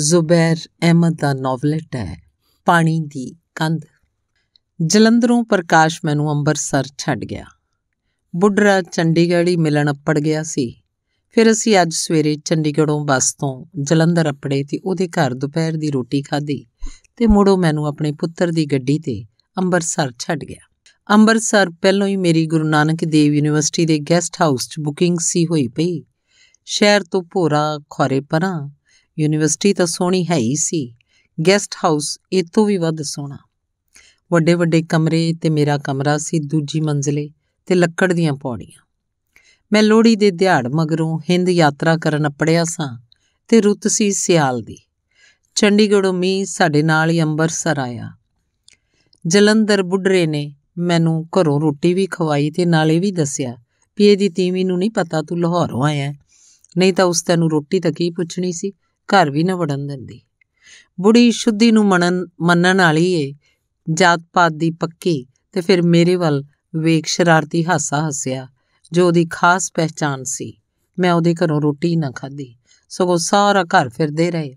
ਜ਼ੁਬੈਰ ਅਹਿਮਦ ਦਾ ਨੋਵਲਟ ਹੈ ਪਾਣੀ ਦੀ ਕੰਧ ਜਲੰਧਰੋਂ ਪ੍ਰਕਾਸ਼ ਮੈਨੂੰ ਅੰਮ੍ਰਿਤਸਰ ਛੱਡ ਗਿਆ ਬੁੱਢਰਾ ਚੰਡੀਗੜ੍ਹ ਹੀ ਮਿਲਣ ਅੱਪੜ ਗਿਆ ਸੀ ਫਿਰ ਅਸੀਂ ਅੱਜ ਸਵੇਰੇ ਚੰਡੀਗੜ੍ਹੋਂ ਬੱਸ ਤੋਂ ਜਲੰਧਰ ਅੱਪੜੇ ਤੇ ਉਹਦੇ ਘਰ ਦੁਪਹਿਰ ਦੀ ਰੋਟੀ ਖਾਧੀ ਤੇ ਮੋੜੋ ਮੈਨੂੰ ਆਪਣੇ ਪੁੱਤਰ ਦੀ ਗੱਡੀ ਤੇ ਅੰਮ੍ਰਿਤਸਰ ਛੱਡ ਗਿਆ ਅੰਮ੍ਰਿਤਸਰ ਪਹਿਲਾਂ ਹੀ ਮੇਰੀ ਗੁਰੂ ਨਾਨਕ ਦੇਵ ਯੂਨੀਵਰਸਿਟੀ ਦੇ ਗੈਸਟ ਹਾਊਸ 'ਚ ਬੁਕਿੰਗ ਸੀ ਹੋਈ ਪਈ ਸ਼ਹਿਰ ਤੋਂ ਭੋਰਾ ਖੋਰੇ ਪਰਾਂ ਯੂਨੀਵਰਸਿਟੀ ਤਾਂ ਸੋਹਣੀ ਹੈ ਹੀ ਸੀ ਗੈਸਟ ਹਾਊਸ ਇਹ ਤੋਂ ਵੀ ਵੱਧ ਸੋਹਣਾ ਵੱਡੇ ਵੱਡੇ ਕਮਰੇ ਤੇ ਮੇਰਾ ਕਮਰਾ ਸੀ ਦੂਜੀ ਮੰਜ਼ਲੇ ਤੇ ਲੱਕੜ ਦੀਆਂ ਪੌੜੀਆਂ ਮੈਂ ਲੋਹੜੀ ਦੇ ਦਿਹਾੜ ਮਗਰੋਂ ਹਿੰਦ ਯਾਤਰਾ ਕਰਨ ਅਪੜਿਆ ਸਾਂ ਤੇ ਰੁੱਤ ਸੀ ਸਿਆਲ ਦੀ ਚੰਡੀਗੜ੍ਹੋਂ ਮੀਂਹ ਸਾਡੇ ਨਾਲ ਹੀ ਅੰਮ੍ਰਿਤਸਰ ਆਇਆ ਜਲੰਧਰ ਬੁੱਢਰੇ ਨੇ ਮੈਨੂੰ ਘਰੋਂ ਰੋਟੀ ਵੀ ਖਵਾਈ ਤੇ ਨਾਲੇ ਵੀ ਦੱਸਿਆ ਪੀਏ ਦੀ ਤੀਵੀਂ ਨੂੰ ਨਹੀਂ ਪਤਾ ਤੂੰ ਲਾਹੌਰੋਂ ਆਇਆ ਨਹੀਂ ਤਾਂ ਉਸ ਤੈਨੂੰ ਰੋਟੀ ਤਾਂ ਕੀ ਪੁੱਛਣੀ ਸੀ ਘਰ ਵੀ ਨਾ ਵੜਨ ਦਿੰਦੀ ਬੁੜੀ ਸ਼ੁੱਧੀ ਨੂੰ ਮੰਨਣ ਮੰਨਣ ਵਾਲੀ ਏ ਜਾਤ ਪਾਤ ਦੀ ਪੱਕੀ ਤੇ ਫਿਰ ਮੇਰੇ ਵੱਲ ਵੇਖ ਸ਼ਰਾਰਤੀ ਹਾਸਾ ਹੱਸਿਆ ਜੋ ਉਹਦੀ ਖਾਸ ਪਹਿਚਾਨ ਸੀ ਮੈਂ ਉਹਦੇ ਘਰੋਂ ਰੋਟੀ ਨਾ ਖਾਧੀ ਸਗੋਂ ਸਾਰਾ ਘਰ ਫਿਰਦੇ ਰਹੇ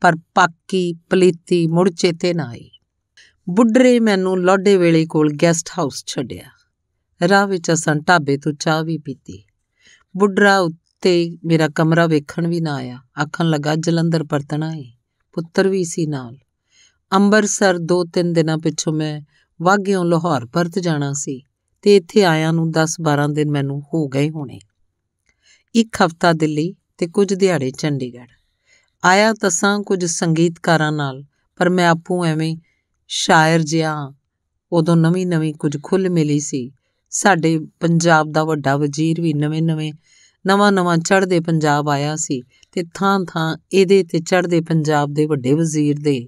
ਪਰ ਪੱਕੀ ਪਲੀਤੀ ਮੁੜ ਚੇਤੇ ਨਾ ਆਈ ਬੁੱਢਰੇ ਮੈਨੂੰ ਲੋਡੇ ਵੇਲੇ ਕੋਲ ਗੈਸਟ ਹਾਊਸ ਛੱਡਿਆ ਰਾਹ ਵਿੱਚ ਅਸਾਂ ਢਾਬੇ ਤੋਂ ਚਾਹ ਵੀ ਪੀਤੀ ਬੁੱਢਰਾ ਤੇ ਮੇਰਾ ਕਮਰਾ ਵੇਖਣ ਵੀ ਨਾ ਆਇਆ ਆਖਣ ਲੱਗਾ ਜਲੰਧਰ ਪਰਤਣਾ ਏ ਪੁੱਤਰ ਵੀ ਸੀ ਨਾਲ ਅੰਮ੍ਰਿਤਸਰ 2-3 ਦਿਨਾਂ ਪਿੱਛੋਂ ਮੈਂ ਵਾਗਿਓਂ ਲਾਹੌਰ ਪਰਤ ਜਾਣਾ ਸੀ ਤੇ ਇੱਥੇ ਆਇਆਂ ਨੂੰ 10-12 ਦਿਨ ਮੈਨੂੰ ਹੋ ਗਏ ਹੋਣੇ ਇੱਕ ਹਫਤਾ ਦਿੱਲੀ ਤੇ ਕੁਝ ਦਿਹਾੜੇ ਚੰਡੀਗੜ੍ਹ ਆਇਆ ਤਸਾਂ ਕੁਝ ਸੰਗੀਤਕਾਰਾਂ ਨਾਲ ਪਰ ਮੈਂ ਆਪੂ ਐਵੇਂ ਸ਼ਾਇਰ ਜਿਹਾ ਉਦੋਂ ਨਵੀਂ-ਨਵੀਂ ਕੁਝ ਖੁੱਲ ਮਿਲੀ ਸੀ ਸਾਡੇ ਪੰਜਾਬ ਦਾ ਵੱਡਾ ਵਜ਼ੀਰ ਵੀ ਨਵੇਂ-ਨਵੇਂ ਨਵਾਂ-ਨਵਾਂ ਚੜ੍ਹਦੇ ਪੰਜਾਬ ਆਇਆ ਸੀ ਤੇ ਥਾਂ-ਥਾਂ ਇਹਦੇ ਤੇ ਚੜ੍ਹਦੇ ਪੰਜਾਬ ਦੇ ਵੱਡੇ ਵਜ਼ੀਰ ਦੇ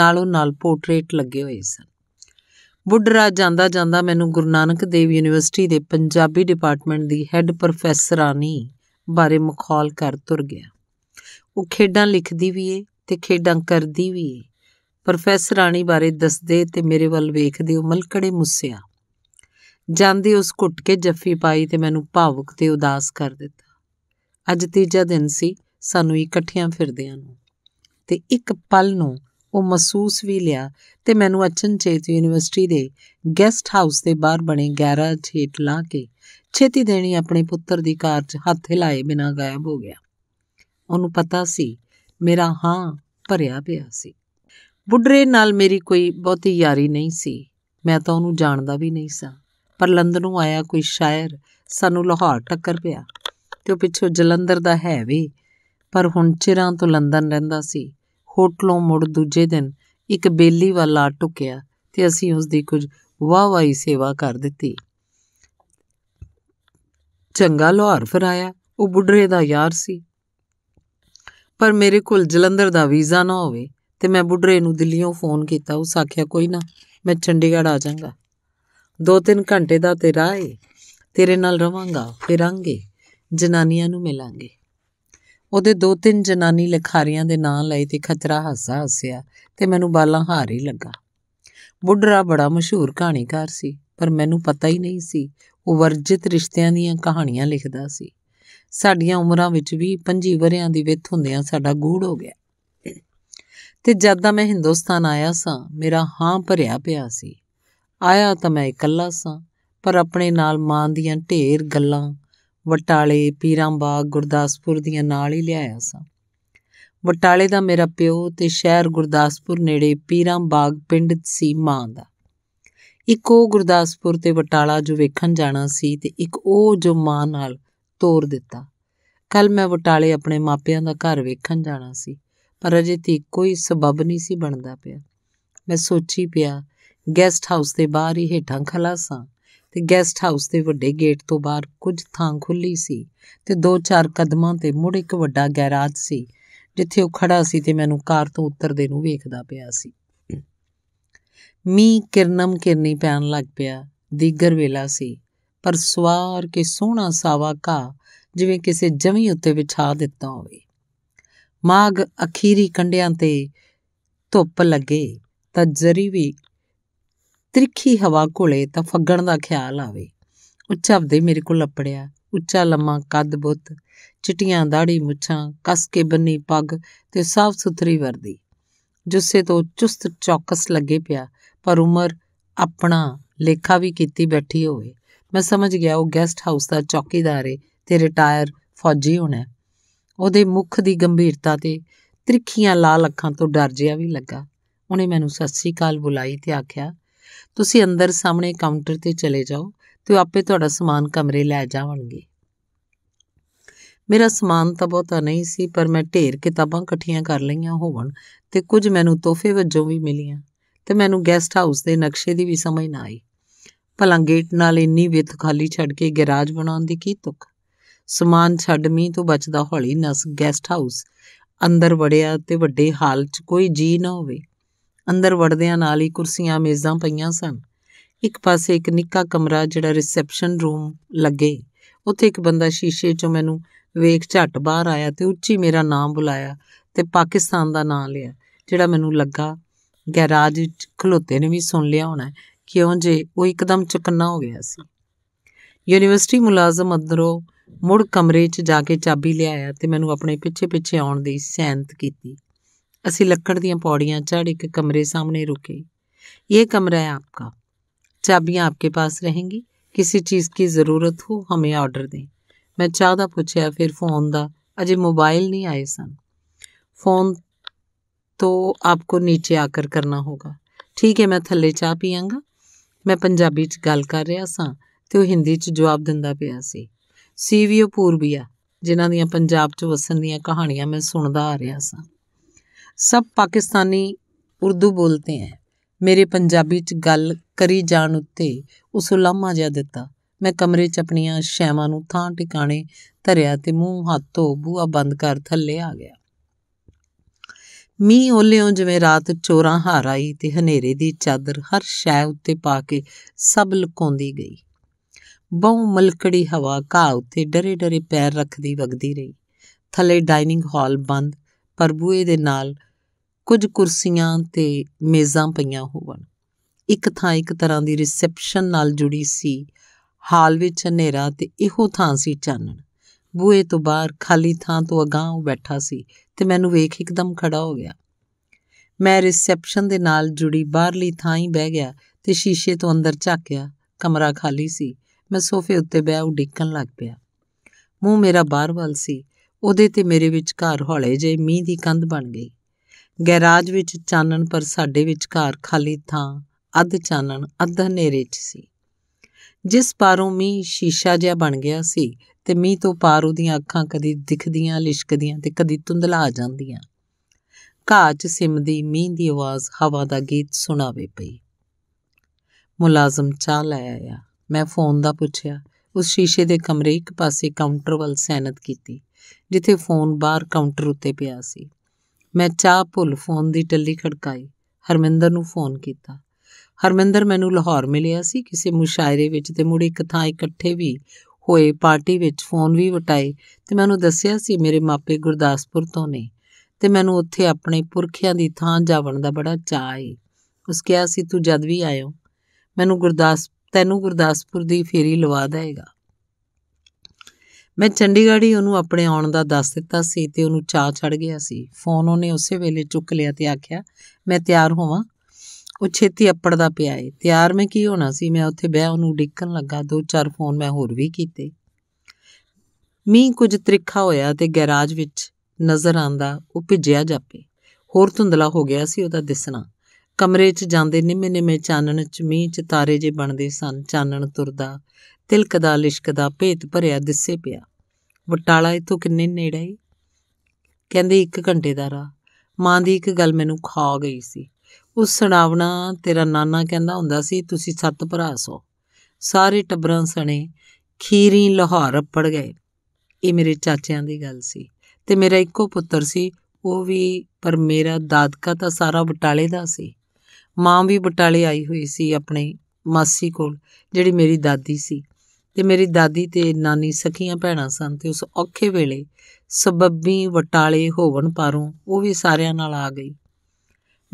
ਨਾਲੋਂ ਨਾਲ ਪੋਰਟਰੇਟ ਲੱਗੇ ਹੋਏ ਸਨ ਬੁੱਢਰਾ ਜਾਂਦਾ ਜਾਂਦਾ ਮੈਨੂੰ ਗੁਰੂ ਨਾਨਕ ਦੇਵ ਯੂਨੀਵਰਸਿਟੀ ਦੇ ਪੰਜਾਬੀ ਡਿਪਾਰਟਮੈਂਟ ਦੀ ਹੈੱਡ ਪ੍ਰੋਫੈਸਰਾਨੀ ਬਾਰੇ ਮਖੌਲ ਕਰ ਤੁਰ ਗਿਆ ਉਹ ਖੇਡਾਂ ਲਿਖਦੀ ਵੀ ਏ ਤੇ ਖੇਡਾਂ ਕਰਦੀ ਵੀ ਏ ਪ੍ਰੋਫੈਸਰ ਰਾਣੀ ਬਾਰੇ ਦੱਸਦੇ ਤੇ ਮੇਰੇ ਵੱਲ ਵੇਖਦੇ ਉਹ ਮਲਕੜੇ ਮੁੱਸਿਆ ਜਾਂਦੇ ਉਸ ਘੁੱਟ ਕੇ ਜੱਫੀ ਪਾਈ ਤੇ ਮੈਨੂੰ ਭਾਵੁਕ ਤੇ ਉਦਾਸ ਕਰ ਦਿੱਤਾ ਅੱਜ ਤੀਜਾ ਦਿਨ ਸੀ ਸਾਨੂੰ ਇਕੱਠਿਆਂ ਫਿਰਦਿਆਂ ਨੂੰ ਤੇ ਇੱਕ ਪਲ ਨੂੰ ਉਹ ਮਹਿਸੂਸ ਵੀ ਲਿਆ ਤੇ ਮੈਨੂੰ ਅਚਨਚੇਤ ਯੂਨੀਵਰਸਿਟੀ ਦੇ ਗੈਸਟ ਹਾਊਸ ਦੇ ਬਾਹਰ ਬਣੇ ਗੈਰਾਜ ਹੇਠ ਲਾ ਕੇ ਛੇਤੀ ਦੇਣੀ ਆਪਣੇ ਪੁੱਤਰ ਦੀ ਕਾਰ 'ਚ ਹੱਥ ਹਿਲਾਏ ਬਿਨਾਂ ਗਾਇਬ ਹੋ ਗਿਆ ਉਹਨੂੰ ਪਤਾ ਸੀ ਮੇਰਾ ਹਾਂ ਭਰਿਆ ਪਿਆ ਸੀ ਬੁੱਢਰੇ ਨਾਲ ਮੇਰੀ ਕੋਈ ਬਹੁਤੀ ਯਾਰੀ ਨਹੀਂ ਸੀ ਮੈਂ ਤਾਂ ਉਹਨੂੰ ਜਾਣਦਾ ਵੀ ਨਹੀਂ ਸਾਂ ਪਰ ਲੰਦਨੋਂ ਆਇਆ ਕੋਈ ਸ਼ਾਇਰ ਸਾਨੂੰ ਲਾਹੌਰ ਟੱਕਰ ਪਿਆ ਤੇ ਉਹ ਪਿੱਛੋਂ ਜਲੰਧਰ ਦਾ ਹੈ ਵੀ ਪਰ ਹੁਣ ਚਿਰਾਂ ਤੋਂ ਲੰਦਨ ਰਹਿੰਦਾ ਸੀ ਹੋਟਲੋਂ ਮੁੜ ਦੂਜੇ ਦਿਨ ਇੱਕ ਬੇਲੀ ਵਾਲਾ ਟੁਕਿਆ ਤੇ ਅਸੀਂ ਉਸ ਦੀ ਕੁਝ ਵਾਹਵਾਈ ਸੇਵਾ ਕਰ ਦਿੱਤੀ ਚੰਗਾ ਲਾਹੌਰ ਆਇਆ ਉਹ ਬੁੱਢਰੇ ਦਾ ਯਾਰ ਸੀ ਪਰ ਮੇਰੇ ਕੋਲ ਜਲੰਧਰ ਦਾ ਵੀਜ਼ਾ ਨਾ ਹੋਵੇ ਤੇ ਮੈਂ ਬੁੱਢਰੇ ਨੂੰ ਦਿੱਲੀੋਂ ਫੋਨ ਕੀਤਾ ਉਸ ਆਖਿਆ ਕੋਈ ਨਾ ਮੈਂ ਚੰਡੀਗੜ੍ਹ ਆ ਜਾਵਾਂਗਾ 2-3 ਘੰਟੇ ਦਾ ਤੇ ਰਾਏ ਏ ਤੇਰੇ ਨਾਲ ਰਵਾਂਗਾ ਫਿਰਾਂਗੇ ਜਨਾਨੀਆਂ ਨੂੰ ਮਿਲਾਂਗੇ ਉਹਦੇ ਦੋ ਤਿੰਨ ਜਨਾਨੀ ਲਖਾਰੀਆਂ ਦੇ ਨਾਂ ਲਏ ਤੇ ਖਤਰਾ ਹਾਸਾ ਹੱਸਿਆ ਤੇ ਮੈਨੂੰ ਬਾਲਾਂ ਹਾਰ ਹੀ ਲੱਗਾ ਬੁੱਢਰਾ ਬੜਾ ਮਸ਼ਹੂਰ ਕਹਾਣੀਕਾਰ ਸੀ ਪਰ ਮੈਨੂੰ ਪਤਾ ਹੀ ਨਹੀਂ ਸੀ ਉਹ ਵਰਜਿਤ ਰਿਸ਼ਤਿਆਂ ਦੀਆਂ ਕਹਾਣੀਆਂ ਲਿਖਦਾ ਸੀ ਸਾਡੀਆਂ ਉਮਰਾਂ ਵਿੱਚ ਵੀ 25 ਵਰਿਆਂ ਦੀ ਵਿੱਥ ਹੁੰਦਿਆਂ ਸਾਡਾ ਗੂੜ ਹੋ ਗਿਆ ਤੇ ਜਦ ਦਾ ਮੈਂ ਹਿੰਦੁਸਤਾਨ ਆਇਆ ਸਾਂ ਮੇਰਾ ਹਾਂ ਭਰਿਆ ਪਿਆ ਸੀ ਆਇਆ ਤਾਂ ਮੈਂ ਇਕੱਲਾ ਸਾਂ ਪਰ ਆਪਣੇ ਨਾਲ ਮਾਂ ਦੀਆਂ ਢੇਰ ਗੱਲਾਂ ਵਟਾਲੇ ਪੀਰਾਂਬਾਗ ਗੁਰਦਾਸਪੁਰ ਦੀਆਂ ਨਾਲ ਹੀ ਲਿਆਇਆ ਸਾਂ ਵਟਾਲੇ ਦਾ ਮੇਰਾ ਪਿਓ ਤੇ ਸ਼ਹਿਰ ਗੁਰਦਾਸਪੁਰ ਨੇੜੇ ਪੀਰਾਂਬਾਗ ਪਿੰਡ ਸੀ ਮਾਂ ਦਾ ਇੱਕ ਉਹ ਗੁਰਦਾਸਪੁਰ ਤੇ ਵਟਾਲਾ ਜੋ ਵੇਖਣ ਜਾਣਾ ਸੀ ਤੇ ਇੱਕ ਉਹ ਜੋ ਮਾਂ ਨਾਲ ਤੋਰ ਦਿੱਤਾ ਕੱਲ ਮੈਂ ਵਟਾਲੇ ਆਪਣੇ ਮਾਪਿਆਂ ਦਾ ਘਰ ਵੇਖਣ ਜਾਣਾ ਸੀ ਪਰ ਅਜੇ ਤੀ ਕੋਈ ਸਬਬ ਨਹੀਂ ਸੀ ਬਣਦਾ ਪਿਆ ਮੈਂ ਸੋਚੀ ਪਿਆ ਗੈਸਟ ਹਾਊਸ ਦੇ ਬਾਹਰ ਹੀ ਹੇਠਾਂ ਖਲਾ ਸਾਂ ਤੇ ਗੈਸਟ ਹਾਊਸ ਦੇ ਵੱਡੇ ਗੇਟ ਤੋਂ ਬਾਹਰ ਕੁਝ ਥਾਂ ਖੁੱਲੀ ਸੀ ਤੇ ਦੋ ਚਾਰ ਕਦਮਾਂ ਤੇ ਮੁੜ ਇੱਕ ਵੱਡਾ ਗੈਰਾਜ ਸੀ ਜਿੱਥੇ ਉਹ ਖੜਾ ਸੀ ਤੇ ਮੈਨੂੰ ਕਾਰ ਤੋਂ ਉਤਰਦੇ ਨੂੰ ਵੇਖਦਾ ਪਿਆ ਸੀ ਮੀ ਕਿਰਨਮ ਕਿਰਨੀ ਪੈਣ ਲੱਗ ਪਿਆ ਦੀਗਰ ਵੇਲਾ ਸੀ ਪਰ ਸਵਾਰ ਕੇ ਸੋਹਣਾ ਸਾਵਾ ਕਾ ਜਿਵੇਂ ਕਿਸੇ ਜਮੀ ਉੱਤੇ ਵਿਛਾ ਦਿੱਤਾ ਹੋਵੇ ਮਾਗ ਅਖੀਰੀ ਕੰਡਿਆਂ ਤੇ ਧੁੱਪ ਲੱਗੇ ਤਾਂ ਜ਼ਰੀ ਵੀ ਤਿਰਖੀ ਹਵਾ ਘੁਲੇ ਤਾਂ ਫੱਗਣ ਦਾ ਖਿਆਲ ਆਵੇ ਉੱਚਾ ਝਪਦੇ ਮੇਰੇ ਕੋਲ ਲੱਪੜਿਆ ਉੱਚਾ ਲੰਮਾ ਕੱਦ ਬੁੱਤ ਚਿੱਟੀਆਂ ਦਾੜੀ ਮੁੱਛਾਂ ਕੱਸ ਕੇ ਬੰਨੀ ਪੱਗ ਤੇ ਸਾਫ਼ ਸੁਥਰੀ ਵਰਦੀ ਜੁੱਸੇ ਤੋਂ ਚੁਸਤ ਚੌਕਸ ਲੱਗੇ ਪਿਆ ਪਰ ਉਮਰ ਆਪਣਾ ਲੇਖਾ ਵੀ ਕੀਤੀ ਬੈਠੀ ਹੋਵੇ ਮੈਂ ਸਮਝ ਗਿਆ ਉਹ ਗੈਸਟ ਹਾਊਸ ਦਾ ਚੌਕੀਦਾਰ ਏ ਤੇ ਰਿਟਾਇਰ ਫੌਜੀ ਹੋਣਾ ਉਹਦੇ ਮੁਖ ਦੀ ਗੰਭੀਰਤਾ ਤੇ ਤਿਰਖੀਆਂ ਲਾਲ ਅੱਖਾਂ ਤੋਂ ਡਰ ਜਿਆ ਵੀ ਲੱਗਾ ਉਹਨੇ ਮੈਨੂੰ ਸਤਿ ਸ੍ਰੀ ਅਕਾਲ ਬੁਲਾਈ ਤੇ ਆਖਿਆ ਤੁਸੀਂ ਅੰਦਰ ਸਾਹਮਣੇ ਕਾਊਂਟਰ ਤੇ ਚਲੇ ਜਾਓ ਤੇ ਆਪੇ ਤੁਹਾਡਾ ਸਮਾਨ ਕਮਰੇ ਲੈ ਜਾਵਣਗੇ ਮੇਰਾ ਸਮਾਨ ਤਾਂ ਬਹੁਤਾ ਨਹੀਂ ਸੀ ਪਰ ਮੈਂ ਢੇਰ ਕਿਤਾਬਾਂ ਇਕੱਠੀਆਂ ਕਰ ਲਈਆਂ ਹੋਵਣ ਤੇ ਕੁਝ ਮੈਨੂੰ ਤੋਹਫੇ ਵਜੋਂ ਵੀ ਮਿਲੀਆਂ ਤੇ ਮੈਨੂੰ ਗੈਸਟ ਹਾਊਸ ਦੇ ਨਕਸ਼ੇ ਦੀ ਵੀ ਸਮਝ ਨਾ ਆਈ ਪਲੰਗੇਟ ਗੇਟ ਨਾਲ ਇੰਨੀ ਵਿਤ ਖਾਲੀ ਛੱਡ ਕੇ ਗੈਰਾਜ ਬਣਾਉਣ ਦੀ ਕੀ ਤੁਕ ਸਮਾਨ ਛੱਡ ਮੀ ਤੋਂ ਬਚਦਾ ਹੌਲੀ ਨਸ ਗੈਸਟ ਹਾਊਸ ਅੰਦਰ ਵੜਿਆ ਤੇ ਵੱਡੇ ਹਾਲ 'ਚ ਕੋਈ ਜੀ ਨਾ ਹੋਵੇ ਅੰਦਰ ਵੜਦਿਆਂ ਨਾਲ ਹੀ ਕੁਰਸੀਆਂ ਮੇਜ਼ਾਂ ਪਈਆਂ ਸਨ ਇੱਕ ਪਾਸੇ ਇੱਕ ਨਿੱਕਾ ਕਮਰਾ ਜਿਹੜਾ ਰਿਸੈਪਸ਼ਨ ਰੂਮ ਲੱਗੇ ਉੱਥੇ ਇੱਕ ਬੰਦਾ ਸ਼ੀਸ਼ੇ 'ਚੋਂ ਮੈਨੂੰ ਵੇਖ ਝੱਟ ਬਾਹਰ ਆਇਆ ਤੇ ਉੱਚੀ ਮੇਰਾ ਨਾਮ ਬੁਲਾਇਆ ਤੇ ਪਾਕਿਸਤਾਨ ਦਾ ਨਾਮ ਲਿਆ ਜਿਹੜਾ ਮੈਨੂੰ ਲੱਗਾ ਗੈਰਾਜ ਵਿੱਚ ਖਲੋਤੇ ਨੇ ਵੀ ਸੁਣ ਲਿਆ ਹੋਣਾ ਕਿਉਂ ਜੇ ਉਹ ਇੱਕਦਮ ਚਕੰਨਾ ਹੋ ਗਿਆ ਸੀ ਯੂਨੀਵਰਸਿਟੀ ਮੁਲਾਜ਼ਮ ਅੰਦਰੋਂ ਮੁੜ ਕਮਰੇ 'ਚ ਜਾ ਕੇ ਚਾਬੀ ਲਿਆਇਆ ਤੇ ਮੈਨੂੰ ਆਪਣੇ ਪਿੱਛੇ-ਪਿੱਛੇ ਆਉਣ ਦੀ ਸਹਿਮਤ ਕੀਤੀ ਅਸੀਂ ਲੱਕੜ ਦੀਆਂ ਪੌੜੀਆਂ ਚੜ੍ਹ ਇੱਕ ਕਮਰੇ ਸਾਹਮਣੇ ਰੁਕੇ ਇਹ ਕਮਰਾ ਹੈ ਆਪਕਾ ਚਾਬੀਆਂ ਆਪਕੇ ਪਾਸ ਰਹਿਣਗੀ ਕਿਸੇ ਚੀਜ਼ ਦੀ ਜ਼ਰੂਰਤ ਹੋ ਹਮੇ ਆਰਡਰ ਦੇ ਮੈਂ ਚਾਹ ਦਾ ਪੁੱਛਿਆ ਫਿਰ ਫੋਨ ਦਾ ਅਜੇ ਮੋਬਾਈਲ ਨਹੀਂ ਆਏ ਸਨ ਫੋਨ ਤੋਂ ਆਪਕੋ ਨੀਚੇ ਆਕਰ ਕਰਨਾ ਹੋਗਾ ਠੀਕ ਹੈ ਮੈਂ ਥੱਲੇ ਚਾਹ ਪੀਵਾਂਗਾ ਮੈਂ ਪੰਜਾਬੀ 'ਚ ਗੱਲ ਕਰ ਰਿਹਾ ਸਾਂ ਤੇ ਉਹ ਹਿੰਦੀ 'ਚ ਜਵਾਬ ਦਿੰਦਾ ਪਿਆ ਸੀ ਸੀਵੀਓ ਪੂਰਬੀਆ ਜਿਨ੍ਹਾਂ ਦੀਆਂ ਪੰਜਾਬ 'ਚ ਵਸਣ ਦੀਆਂ ਕਹਾਣੀਆਂ ਮੈਂ ਸੁਣਦਾ ਆ ਰਿਹਾ ਸਾਂ ਸਭ ਪਾਕਿਸਤਾਨੀ ਉਰਦੂ ਬੋਲਦੇ ਆ ਮੇਰੇ ਪੰਜਾਬੀ 'ਚ ਗੱਲ ਕਰੀ ਜਾਣ ਉੱਤੇ ਉਸ ਉਲਾਮਾ ਜਿਆ ਦਿੱਤਾ ਮੈਂ ਕਮਰੇ 'ਚ ਆਪਣੀਆਂ ਸ਼ੈਵਾਂ ਨੂੰ ਥਾਂ ਟਿਕਾਣੇ ਧਰਿਆ ਤੇ ਮੂੰਹ ਧੋ ਬੂਆ ਬੰਦ ਕਰ ਥੱਲੇ ਆ ਗਿਆ ਮੀਂਹ ਓਲਿਓ ਜਿਵੇਂ ਰਾਤ ਚੋਰਾ ਹਾਰ ਆਈ ਤੇ ਹਨੇਰੇ ਦੀ ਚਾਦਰ ਹਰ ਸ਼ੈ ਉੱਤੇ ਪਾ ਕੇ ਸਭ ਲੁਕਾਉਂਦੀ ਗਈ ਬਹੁ ਮਲਕੜੀ ਹਵਾ ਕਾ ਉੱਤੇ ਡਰੇ ਡਰੇ ਪੈਰ ਰੱਖਦੀ ਵਗਦੀ ਰਹੀ ਥੱਲੇ ਡਾਈਨਿੰਗ ਹਾਲ ਬੰਦ ਪਰ ਬੂਏ ਦੇ ਨਾਲ ਕੁਝ ਕੁਰਸੀਆਂ ਤੇ ਮੇਜ਼ਾਂ ਪਈਆਂ ਹੋਵਣ ਇੱਕ ਥਾਂ ਇੱਕ ਤਰ੍ਹਾਂ ਦੀ ਰਿਸੈਪਸ਼ਨ ਨਾਲ ਜੁੜੀ ਸੀ ਹਾਲ ਵਿੱਚ ਹਨੇਰਾ ਤੇ ਇਹੋ ਥਾਂ ਸੀ ਚਾਨਣ ਬੂਏ ਤੋਂ ਬਾਹਰ ਖਾਲੀ ਥਾਂ ਤੋਂ ਅਗਾਹ ਉਹ ਬੈਠਾ ਸੀ ਤੇ ਮੈਨੂੰ ਵੇਖ ਇੱਕਦਮ ਖੜਾ ਹੋ ਗਿਆ ਮੈਂ ਰਿਸੈਪਸ਼ਨ ਦੇ ਨਾਲ ਜੁੜੀ ਬਾਹਰਲੀ ਥਾਂ ਹੀ ਬਹਿ ਗਿਆ ਤੇ ਸ਼ੀਸ਼ੇ ਤੋਂ ਅੰਦਰ ਝਾਕਿਆ ਕਮਰਾ ਖਾਲੀ ਸੀ ਮੈਂ ਸੋਫੇ ਉੱਤੇ ਬਹਿ ਉਡੀਕਣ ਲੱਗ ਪਿਆ ਮੂੰਹ ਮੇਰਾ ਬਾਹਰ ਵੱਲ ਸੀ ਉਹਦੇ ਤੇ ਮੇਰੇ ਵਿਚਕਾਰ ਹੌਲੇ ਜੇ ਮੀਂਹ ਦੀ ਕੰਧ ਬਣ ਗਈ ਗੈਰਾਜ ਵਿੱਚ ਚਾਨਣ ਪਰ ਸਾਡੇ ਵਿਚਕਾਰ ਖਾਲੀ ਥਾਂ ਅੱਧ ਚਾਨਣ ਅੱਧ ਹਨੇਰੇ 'ਚ ਸੀ ਜਿਸ ਪਾਰੋਂ ਮੀਂਹ ਸ਼ੀਸ਼ਾ ਜਿਹਾ ਬਣ ਗਿਆ ਸੀ ਤੇ ਮੀਂਹ ਤੋਂ ਪਾਰ ਉਹਦੀਆਂ ਅੱਖਾਂ ਕਦੀ ਦਿਖਦੀਆਂ ਲਿਸ਼ਕਦੀਆਂ ਤੇ ਕਦੀ ਤੁੰਦਲਾ ਆ ਜਾਂਦੀਆਂ ਘਾਹ 'ਚ ਸਿਮਦੀ ਮੀਂਹ ਦੀ ਆਵਾਜ਼ ਹਵਾ ਦਾ ਗੀਤ ਸੁਣਾਵੇ ਪਈ ਮੁਲਾਜ਼ਮ ਚਾਹ ਲੈ ਆਇਆ ਮੈਂ ਫੋਨ ਦਾ ਪੁੱਛਿਆ ਉਸ ਸ਼ੀਸ਼ੇ ਦੇ ਕਮਰੇ ਇੱਕ ਪਾਸੇ ਕਾਊਂਟਰ ਵੱਲ ਸੈਨਤ ਕੀਤੀ ਜਿੱਥੇ ਫੋਨ ਬਾਹਰ ਕਾਊਂਟਰ ਉੱਤੇ ਪਿਆ ਸੀ ਮੈਂ ਚਾਹ ਭੁੱਲ ਫੋਨ ਦੀ ਟੱਲੀ ਖੜਕਾਈ ਹਰਮਿੰਦਰ ਨੂੰ ਫੋਨ ਕੀਤਾ ਹਰਮਿੰਦਰ ਮੈਨੂੰ ਲਾਹੌਰ ਮਿਲਿਆ ਸੀ ਕਿਸੇ ਮੁਸ਼ਾਇਰੇ ਵਿੱਚ ਤੇ ਮੁੜ ਇੱਕ ਥਾਂ ਇਕੱਠੇ ਵੀ ਹੋਏ ਪਾਰਟੀ ਵਿੱਚ ਫੋਨ ਵੀ ਵਟਾਏ ਤੇ ਮੈਨੂੰ ਦੱਸਿਆ ਸੀ ਮੇਰੇ ਮਾਪੇ ਗੁਰਦਾਸਪੁਰ ਤੋਂ ਨੇ ਤੇ ਮੈਨੂੰ ਉੱਥੇ ਆਪਣੇ ਪੁਰਖਿਆਂ ਦੀ ਥਾਂ ਜਾਵਣ ਦਾ ਬੜਾ ਚਾਅ ਏ ਉਸ ਕਿਹਾ ਸੀ ਤੂੰ ਜਦ ਵੀ ਆਇਓ ਮੈਨੂੰ ਗੁਰਦਾਸ ਤੈਨੂੰ ਗੁਰਦਾਸਪੁਰ ਦੀ ਫੇਰੀ ਲਵਾ ਦੇਗਾ ਮੈਂ ਚੰਡੀਗੜ੍ਹ ਹੀ ਉਹਨੂੰ ਆਪਣੇ ਆਉਣ ਦਾ ਦੱਸ ਦਿੱਤਾ ਸੀ ਤੇ ਉਹਨੂੰ ਚਾਹ ਚੜ ਗਿਆ ਸੀ ਫੋਨ ਉਹਨੇ ਉਸੇ ਵੇਲੇ ਚੁੱਕ ਲਿਆ ਤੇ ਆਖਿਆ ਮੈਂ ਤਿਆਰ ਹੋਵਾਂ ਉਹ ਛੇਤੀ ਅੱਪੜ ਦਾ ਪਿਆ ਏ ਤਿਆਰ ਮੈਂ ਕੀ ਹੋਣਾ ਸੀ ਮੈਂ ਉੱਥੇ ਬਹਿ ਉਹਨੂੰ ਡਿੱਕਣ ਲੱਗਾ ਦੋ ਚਾਰ ਫੋਨ ਮੈਂ ਹੋਰ ਵੀ ਕੀਤੇ ਮੀਂਹ ਕੁਝ ਤ੍ਰਿਖਾ ਹੋਇਆ ਤੇ ਗੈਰਾਜ ਵਿੱਚ ਨਜ਼ਰ ਆਂਦਾ ਉਹ ਭਿੱਜਿਆ ਜਾਪੇ ਹੋਰ ਧੁੰਦਲਾ ਹੋ ਗਿਆ ਸੀ ਉਹਦਾ ਦਿਸਣਾ ਕਮਰੇ 'ਚ ਜਾਂਦੇ ਨਿੰਮੇ ਨਿੰਮੇ ਚਾਨਣ 'ਚ ਮੀਂਹ 'ਚ ਤਾਰੇ ਜੇ ਬਣਦੇ ਸਨ ਚਾਨਣ ਤੁਰਦਾ ਤਿਲਕ ਦਾ ਲਿਸ਼ਕ ਦਾ ਭੇਤ ਭਰਿਆ ਦਿਸੇ ਪਿਆ ਬਟਾਲਾ ਇਥੋਂ ਕਿੰਨੇ ਨੇੜੇ ਹੈ ਕਹਿੰਦੇ 1 ਘੰਟੇ ਦਾ ਰਾਹ ਮਾਂ ਦੀ ਇੱਕ ਗੱਲ ਮੈਨੂੰ ਖਾ ਗਈ ਸੀ ਉਸ ਸੁਣਾਵਣਾ ਤੇਰਾ ਨਾਨਾ ਕਹਿੰਦਾ ਹੁੰਦਾ ਸੀ ਤੁਸੀਂ ਸੱਤ ਭਰਾ ਸੋ ਸਾਰੇ ਟੱਬਰਾਂ ਸਣੇ ਖੀਰੀ ਲਾਹੌਰ ਪੜ ਗਏ ਇਹ ਮੇਰੇ ਚਾਚਿਆਂ ਦੀ ਗੱਲ ਸੀ ਤੇ ਮੇਰਾ ਇੱਕੋ ਪੁੱਤਰ ਸੀ ਉਹ ਵੀ ਪਰ ਮੇਰਾ ਦਾਦਕਾ ਤਾਂ ਸਾਰਾ ਬਟਾਲੇ ਦਾ ਸੀ ਮਾਂ ਵੀ ਬਟਾਲੇ ਆਈ ਹੋਈ ਸੀ ਆਪਣੇ ਮਾਸੀ ਕੋਲ ਜਿਹੜੀ ਮੇਰੀ ਦਾਦੀ ਸੀ ਤੇ ਮੇਰੀ ਦਾਦੀ ਤੇ ਨਾਨੀ ਸਖੀਆਂ ਭੈਣਾਂ ਸਨ ਤੇ ਉਸ ਔਖੇ ਵੇਲੇ ਸਬੱਬੀ ਵਟਾਲੇ ਹੋਵਣ ਪਾਰੋਂ ਉਹ ਵੀ ਸਾਰਿਆਂ ਨਾਲ ਆ ਗਈ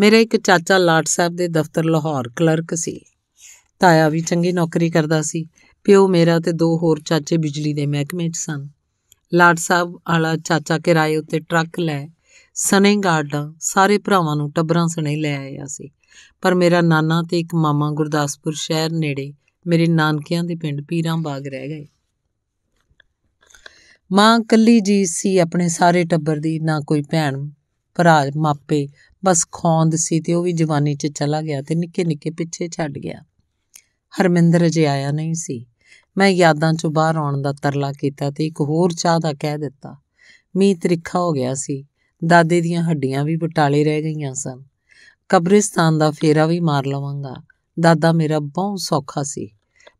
ਮੇਰਾ ਇੱਕ ਚਾਚਾ ਲਾਟ ਸਾਹਿਬ ਦੇ ਦਫ਼ਤਰ ਲਾਹੌਰ ਕਲਰਕ ਸੀ ਤਾਇਆ ਵੀ ਚੰਗੀ ਨੌਕਰੀ ਕਰਦਾ ਸੀ ਪਿਓ ਮੇਰਾ ਤੇ ਦੋ ਹੋਰ ਚਾਚੇ ਬਿਜਲੀ ਦੇ ਮਹਿਕਮੇ 'ਚ ਸਨ ਲਾਟ ਸਾਹਿਬ ਆਲਾ ਚਾਚਾ ਕਿਰਾਏ ਉੱਤੇ ਟਰੱਕ ਲੈ ਸਨੇ ਗਾਰਡਾਂ ਸਾਰੇ ਭਰਾਵਾਂ ਨੂੰ ਟੱਬਰਾਂ ਸਣੇ ਲੈ ਆਇਆ ਸੀ ਪਰ ਮੇਰਾ ਨਾਨਾ ਤੇ ਇੱਕ ਮਾਮਾ ਗੁਰਦਾਸਪੁਰ ਸ਼ਹਿਰ ਨੇੜੇ ਮੇਰੇ ਨਾਨਕਿਆਂ ਦੇ ਪਿੰਡ ਪੀਰਾਂ ਬਾਗ ਰਹਿ ਗਏ ਮਾਂ ਕੱਲੀ ਜੀ ਸੀ ਆਪਣੇ ਸਾਰੇ ਟੱਬਰ ਦੀ ਨਾ ਕੋਈ ਭੈਣ ਭਰਾ ਮਾਪੇ ਬਸ ਖੌਂਦ ਸੀ ਤੇ ਉਹ ਵੀ ਜਵਾਨੀ 'ਚ ਚਲਾ ਗਿਆ ਤੇ ਨਿੱਕੇ ਨਿੱਕੇ ਪਿੱਛੇ ਛੱਡ ਗਿਆ ਹਰਮਿੰਦਰ ਅਜੇ ਆਇਆ ਨਹੀਂ ਸੀ ਮੈਂ ਯਾਦਾਂ 'ਚੋਂ ਬਾਹਰ ਆਉਣ ਦਾ ਤਰਲਾ ਕੀਤਾ ਤੇ ਇੱਕ ਹੋਰ ਚਾਹ ਦਾ ਕਹਿ ਦਿੱਤਾ ਮੀਂਹ ਤ੍ਰਿਖਾ ਹੋ ਗਿਆ ਸੀ ਦਾਦੇ ਦੀਆਂ ਹੱਡੀਆਂ ਵੀ ਬਟਾਲੇ ਰਹਿ ਗਈਆਂ ਸਨ ਕਬਰਿਸਤਾਨ ਦਾ ਫੇਰਾ ਵੀ ਮਾਰ ਲਵਾਂਗਾ ਦਾਦਾ ਮੇਰਾ ਬਹੁਤ ਸੌਖਾ ਸੀ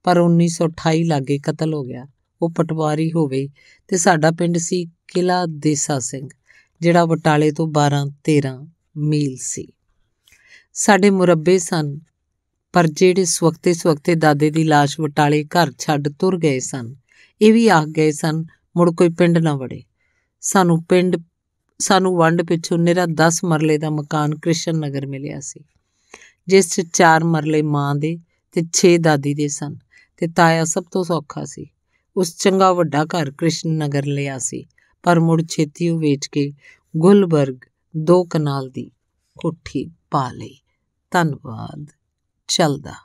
ਪਰ 1928 ਲਾਗੇ ਕਤਲ ਹੋ ਗਿਆ ਉਹ ਪਟਵਾਰੀ ਹੋਵੇ ਤੇ ਸਾਡਾ ਪਿੰਡ ਸੀ ਕਿਲਾ ਦੇਸਾ ਸਿੰਘ ਜਿਹੜਾ ਬਟਾਲੇ ਤੋਂ 12 13 ਮੀਲ ਸੀ ਸਾਡੇ ਮੁਰੱਬੇ ਸਨ ਪਰ ਜਿਹੜੇ ਸਵਖਤੇ ਸਵਖਤੇ ਦਾਦੇ ਦੀ লাশ ਬਟਾਲੇ ਘਰ ਛੱਡ ਤੁਰ ਗਏ ਸਨ ਇਹ ਵੀ ਆ ਗਏ ਸਨ ਮੁੜ ਕੋਈ ਪਿੰਡ ਨਾ ਵੜੇ ਸਾਨੂੰ ਪਿੰਡ ਸਾਨੂੰ ਵੰਡ ਪਿੱਛੋਂ ਨਿਹਰਾ 10 ਮਰਲੇ ਦਾ ਮਕਾਨ ਕ੍ਰਿਸ਼ਨ ਨਗਰ ਮਿਲਿਆ ਸੀ ਜਿਸ 'ਚ ਚਾਰ ਮਰਲੇ ਮਾਂ ਦੇ ਤੇ 6 ਦਾਦੀ ਦੇ ਸਨ ਤੇ ਤਾਇਆ ਸਭ ਤੋਂ ਸੌਖਾ ਸੀ ਉਸ ਚੰਗਾ ਵੱਡਾ ਘਰ ਕ੍ਰਿਸ਼ਨ ਨਗਰ ਲਿਆ ਸੀ ਪਰ ਮੁੜ ਛੇਤੀ ਉਹ ਵੇਚ ਕੇ ਗੁਲਬਰਗ ਦੋ ਕਨਾਲ ਦੀ ਕੋਠੀ ਪਾ ਲਈ ਧੰਨਵਾਦ ਚਲਦਾ